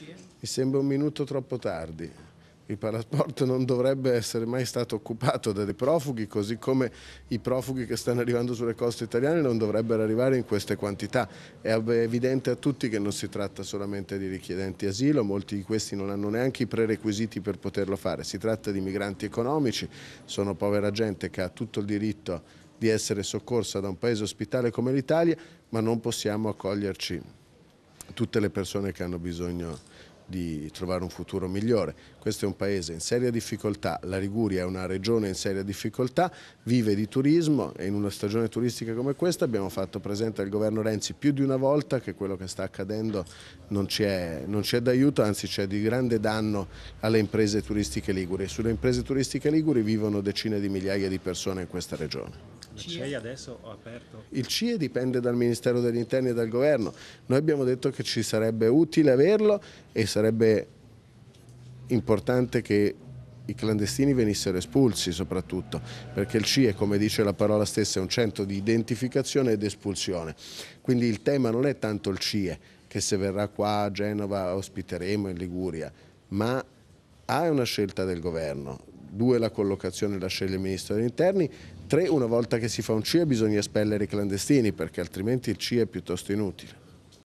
Mi sembra un minuto troppo tardi. Il parasport non dovrebbe essere mai stato occupato dai profughi, così come i profughi che stanno arrivando sulle coste italiane non dovrebbero arrivare in queste quantità. È evidente a tutti che non si tratta solamente di richiedenti asilo, molti di questi non hanno neanche i prerequisiti per poterlo fare. Si tratta di migranti economici, sono povera gente che ha tutto il diritto di essere soccorsa da un paese ospitale come l'Italia, ma non possiamo accoglierci tutte le persone che hanno bisogno di trovare un futuro migliore. Questo è un paese in seria difficoltà, la Liguria è una regione in seria difficoltà, vive di turismo e in una stagione turistica come questa abbiamo fatto presente al governo Renzi più di una volta che quello che sta accadendo non c'è d'aiuto, anzi c'è di grande danno alle imprese turistiche liguri. Sulle imprese turistiche liguri vivono decine di migliaia di persone in questa regione. CIE adesso ho aperto. Il CIE dipende dal Ministero degli Interni e dal Governo. Noi abbiamo detto che ci sarebbe utile averlo e sarebbe importante che i clandestini venissero espulsi soprattutto, perché il CIE, come dice la parola stessa, è un centro di identificazione ed espulsione. Quindi il tema non è tanto il CIE, che se verrà qua a Genova ospiteremo in Liguria, ma A è una scelta del governo, due la collocazione la sceglie il Ministro degli Interni, tre una volta che si fa un CIE bisogna espellere i clandestini perché altrimenti il CIE è piuttosto inutile.